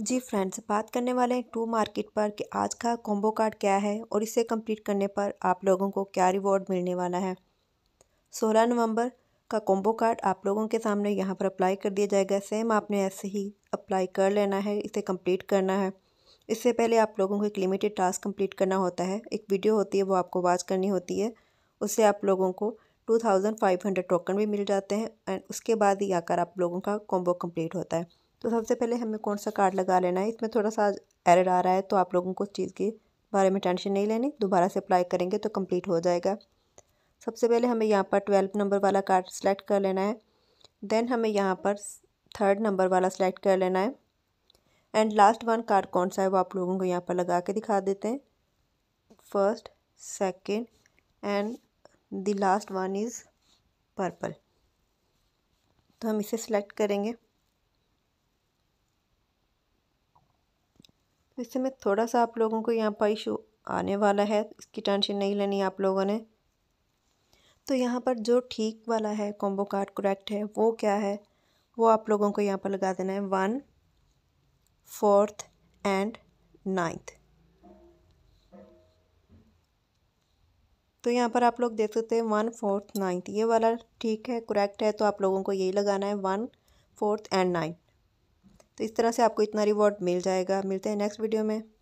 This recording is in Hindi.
जी फ्रेंड्स बात करने वाले हैं टू मार्केट पर कि आज का कॉम्बो कार्ड क्या है और इसे कंप्लीट करने पर आप लोगों को क्या रिवॉर्ड मिलने वाला है 16 नवंबर का कॉम्बो कार्ड आप लोगों के सामने यहाँ पर अप्लाई कर दिया जाएगा सेम आपने ऐसे ही अप्लाई कर लेना है इसे कंप्लीट करना है इससे पहले आप लोगों को एक लिमिटेड टास्क कम्प्लीट करना होता है एक वीडियो होती है वो आपको वॉच करनी होती है उससे आप लोगों को two thousand five hundred token भी मिल जाते हैं एंड उसके बाद ही आकर आप लोगों का कॉम्बो कम्प्लीट होता है तो सबसे पहले हमें कौन सा कार्ड लगा लेना है इसमें थोड़ा सा एरर आ रहा है तो आप लोगों को उस चीज़ के बारे में टेंशन नहीं लेनी दोबारा से अप्लाई करेंगे तो कम्प्लीट हो जाएगा सबसे पहले हमें यहाँ पर ट्वेल्व नंबर वाला कार्ड सेलेक्ट कर लेना है देन हमें यहाँ पर थर्ड नंबर वाला सेलेक्ट कर लेना है एंड लास्ट वन कार्ड कौन सा है वो आप लोगों को यहाँ पर लगा के दिखा देते हैं first second and the last one is purple तो हम इसे सेलेक्ट करेंगे इस समय थोड़ा सा आप लोगों को यहाँ पर इशू आने वाला है इसकी टेंशन नहीं लेनी आप लोगों ने तो यहाँ पर जो ठीक वाला है कॉम्बो कार्ड करेक्ट है वो क्या है वो आप लोगों को यहाँ पर लगा देना है वन फोर्थ एंड नाइन्थ तो यहाँ पर आप लोग देख सकते हैं वन फोर्थ नाइन्थ ये वाला ठीक है करेक्ट है तो आप लोगों को यही लगाना है वन फोर्थ एंड नाइन्थ तो इस तरह से आपको इतना रिवॉर्ड मिल जाएगा मिलते हैं नेक्स्ट वीडियो में